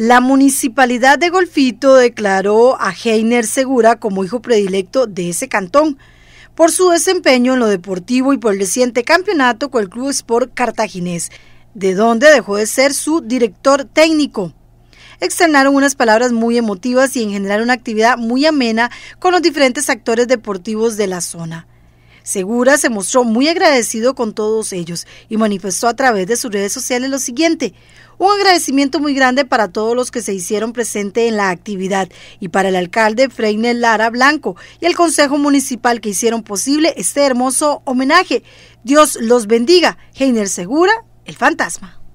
La municipalidad de Golfito declaró a Heiner Segura como hijo predilecto de ese cantón por su desempeño en lo deportivo y por el reciente campeonato con el Club Sport Cartaginés, de donde dejó de ser su director técnico. Externaron unas palabras muy emotivas y en general una actividad muy amena con los diferentes actores deportivos de la zona. Segura se mostró muy agradecido con todos ellos y manifestó a través de sus redes sociales lo siguiente. Un agradecimiento muy grande para todos los que se hicieron presente en la actividad y para el alcalde Freiner Lara Blanco y el Consejo Municipal que hicieron posible este hermoso homenaje. Dios los bendiga. Heiner Segura, el fantasma.